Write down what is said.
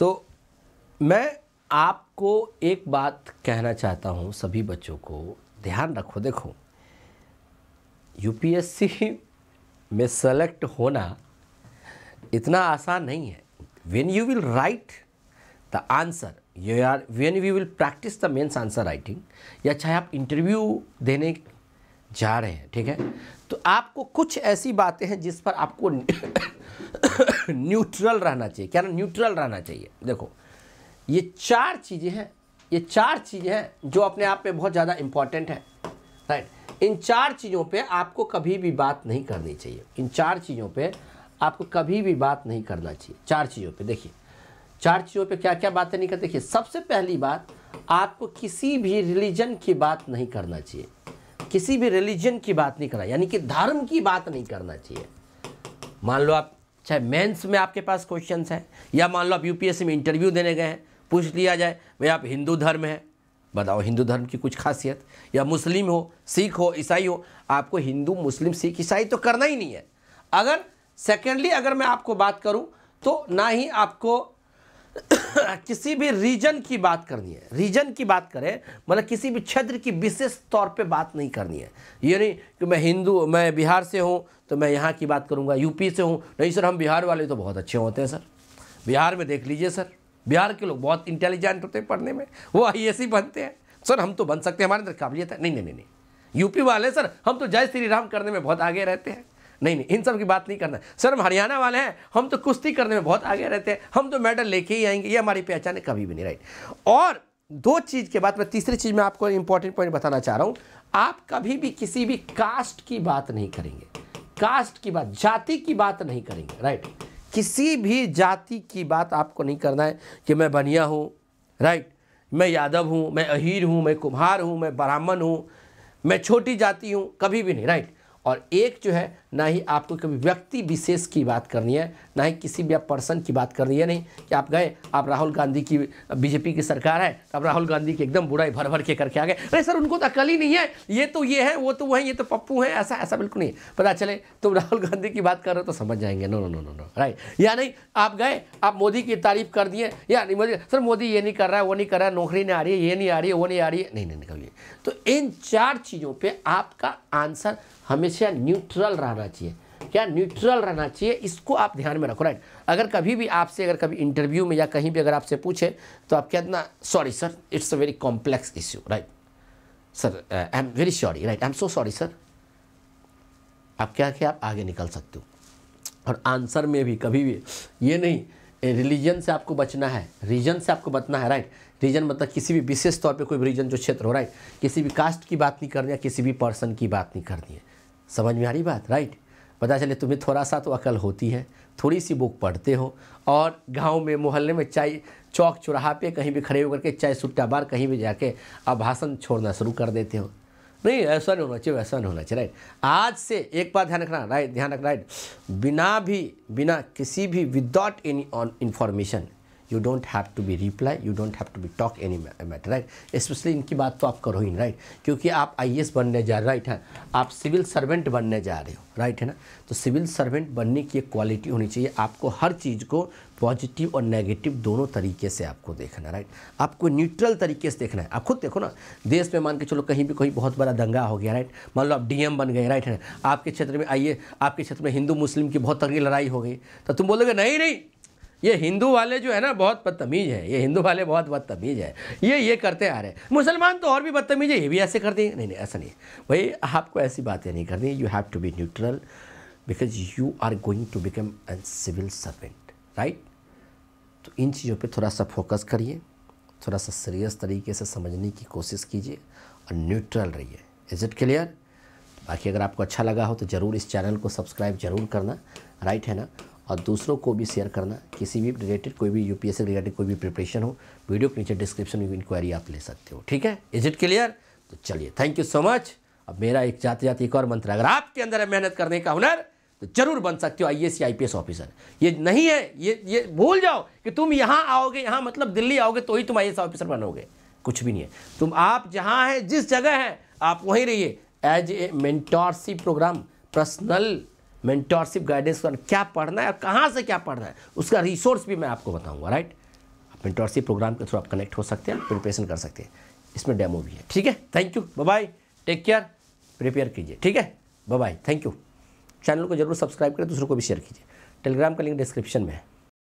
तो मैं आपको एक बात कहना चाहता हूँ सभी बच्चों को ध्यान रखो देखो यूपीएससी में सेलेक्ट होना इतना आसान नहीं है when you will write the answer you are when you will practice the mains answer writing या चाहे आप इंटरव्यू देने जा रहे हैं ठीक है तो आपको कुछ ऐसी बातें हैं जिस पर आपको न्यूट्रल रहना चाहिए क्या ना न्यूट्रल रहना चाहिए देखो ये चार चीज़ें हैं ये चार चीज़ें हैं जो अपने आप में बहुत ज़्यादा इम्पॉर्टेंट हैं राइट इन चार चीज़ों पे आपको कभी भी बात नहीं करनी चाहिए इन चार चीज़ों पे आपको कभी भी बात नहीं करना चाहिए चार चीज़ों पे देखिए चार चीज़ों पे क्या क्या बातें नहीं करते देखिए सबसे पहली बात आपको किसी भी रिलीजन की बात नहीं करना चाहिए किसी भी रिलीजन की बात नहीं करना यानी कि धर्म की बात नहीं करना चाहिए मान लो आप चाहे मेंस में आपके पास क्वेश्चंस हैं या मान लो आप यूपीएससी में इंटरव्यू देने गए हैं पूछ लिया जाए भाई आप हिंदू धर्म हैं बताओ हिंदू धर्म की कुछ खासियत या मुस्लिम हो सिख हो ईसाई हो आपको हिंदू मुस्लिम सिख ईसाई तो करना ही नहीं है अगर सेकेंडली अगर मैं आपको बात करूँ तो ना ही आपको किसी भी रीजन की बात करनी है रीजन की बात करें मतलब किसी भी क्षेत्र की विशेष तौर पे बात नहीं करनी है ये नहीं कि मैं हिंदू मैं बिहार से हूँ तो मैं यहाँ की बात करूँगा यूपी से हूँ नहीं सर हम बिहार वाले तो बहुत अच्छे होते हैं सर बिहार में देख लीजिए सर बिहार के लोग बहुत इंटेलिजेंट होते हैं पढ़ने में वो आई ही बनते हैं सर हम तो बन सकते हैं हमारे अंदर काबिलियत है नहीं नहीं नहीं यूपी वाले सर हम तो जय श्री राम करने में बहुत आगे रहते हैं नहीं नहीं इन सब की बात नहीं करना सर हम हरियाणा वाले हैं हम तो कुश्ती करने में बहुत आगे रहते हैं हम तो मेडल लेके ही आएंगे ये हमारी पहचान है कभी भी नहीं राइट और दो चीज़ के बाद मैं तीसरी चीज़ में आपको इंपॉर्टेंट पॉइंट बताना चाह रहा हूँ आप कभी भी किसी भी कास्ट की बात नहीं करेंगे कास्ट की बात जाति की बात नहीं करेंगे राइट किसी भी जाति की बात आपको नहीं करना है कि मैं बनिया हूँ राइट मैं यादव हूँ मैं अहीर हूँ मैं कुम्हार हूँ मैं ब्राह्मण हूँ मैं छोटी जाति हूँ कभी भी नहीं राइट और एक जो है ना ही आपको कभी व्यक्ति विशेष की बात करनी है ना ही किसी भी पर्सन की बात करनी है नहीं कि आप गए आप राहुल गांधी की बीजेपी की सरकार है तो आप राहुल गांधी की एकदम बुराई भर भर के करके आ गए अरे सर उनको तो अकल ही नहीं है ये तो ये है वो तो वह ये तो पप्पू है ऐसा ऐसा बिल्कुल नहीं पता चले तुम राहुल गांधी की बात कर रहे हो तो समझ जाएंगे no no no no no right या नहीं आप गए आप मोदी की तारीफ कर दिए या नहीं मोदी सर मोदी ये नहीं कर रहा है वो नहीं कर रहा है नौकरी नहीं आ रही है ये नहीं आ रही है वो नहीं आ रही है नहीं नहीं निकलिए तो इन चार चीज़ों पर आपका आंसर हमें हमेशा न्यूट्रल रहना चाहिए क्या न्यूट्रल रहना चाहिए इसको आप ध्यान में रखो राइट अगर कभी भी आपसे अगर कभी इंटरव्यू में या कहीं भी अगर आपसे पूछे तो आप इतना sorry sir it's a very complex issue right sir I am very sorry right I am so sorry sir आप क्या क्या आप आगे निकल सकते हो और आंसर में भी कभी भी ये नहीं रिलीजन से आपको बचना है रीजन से आपको बचना है राइट रीजन मतलब किसी भी विशेष तौर पे कोई रीजन जो क्षेत्र हो राइट किसी भी कास्ट की बात नहीं करनी है किसी भी पर्सन की बात नहीं करनी है समझ में आ रही बात राइट पता चले तुम्हें थोड़ा सा तो अकल होती है थोड़ी सी बुक पढ़ते हो और गांव में मोहल्ले में चाय चौक चौराहा पे कहीं भी खड़े होकर के चाय सुट्टा बार कहीं भी जाके अब भाषण छोड़ना शुरू कर देते हो नहीं ऐसा नहीं होना चाहिए वैसा नहीं होना चाहिए राइट आज से एक बात ध्यान रखना राइट ध्यान रखना राइट बिना भी बिना किसी भी without any on information you don't have to be reply you don't have to be talk any matter right specially इनकी बात तो आप करो ही राइट क्योंकि आप आई बनने जा रहे राइट है हाँ। आप सिविल सर्वेंट बनने जा रहे हो राइट है ना तो सिविल सर्वेंट बनने की एक क्वालिटी होनी चाहिए आपको हर चीज़ को पॉजिटिव और नेगेटिव दोनों तरीके से आपको देखना राइट आपको न्यूट्रल तरीके से देखना है आप खुद देखो ना देश में मान के चलो कहीं भी कोई बहुत बड़ा दंगा हो गया राइट मान लो आप डीएम बन गए राइट है ना आपके क्षेत्र में आइए आपके क्षेत्र में हिंदू मुस्लिम की बहुत तगड़ी लड़ाई हो गई तो तुम बोलोगे नहीं नहीं ये हिंदू वाले जो है ना बहुत बदतमीज़ है ये हिंदू वाले बहुत बदतमीज़ है ये ये करते आ रहे हैं मुसलमान तो और भी बदतमीज़ है ये भी ऐसे करते हैं नहीं नहीं ऐसा नहीं भाई आपको ऐसी बातें नहीं करनी you have to be neutral because you are going to become a civil servant right तो इन चीज़ों पर थोड़ा सा फोकस करिए थोड़ा सा सीरियस तरीके से समझने की कोशिश कीजिए और न्यूट्रल रहिए इज़ इट क्लियर बाकी अगर आपको अच्छा लगा हो तो ज़रूर इस चैनल को सब्सक्राइब जरूर करना राइट है ना और दूसरों को भी शेयर करना किसी भी रिलेटेड कोई भी यूपीएससी से रिलेटेड कोई भी प्रिपरेशन हो वीडियो के नीचे डिस्क्रिप्शन में इंक्वायरी आप ले सकते हो ठीक है इज इट क्लियर तो चलिए थैंक यू सो मच अब मेरा एक जाते जाते एक और मंत्र अगर आपके अंदर है मेहनत करने का हुनर तो जरूर बन सकते हो आई एस आई ऑफिसर ये नहीं है ये ये भूल जाओ कि तुम यहाँ आओगे यहाँ मतलब दिल्ली आओगे तो ही तुम आई ऑफिसर बनोगे कुछ भी नहीं है तुम आप जहाँ हैं जिस जगह हैं आप वहीं रहिए as a mentorship program personal mentorship guidance क्या पढ़ना है और कहाँ से क्या पढ़ना है उसका रिसोर्स भी मैं आपको बताऊँगा राइट आप मेंटोरशिप प्रोग्राम के थ्रू आप कनेक्ट हो सकते हैं प्रिपरेशन कर सकते हैं इसमें डेमो भी है ठीक है thank you bye take care prepare कीजिए ठीक है बाय थैंक यू चैनल को जरूर सब्सक्राइब करें दूसरों को भी शेयर कीजिए टेलीग्राम का लिंक डिस्क्रिप्शन में है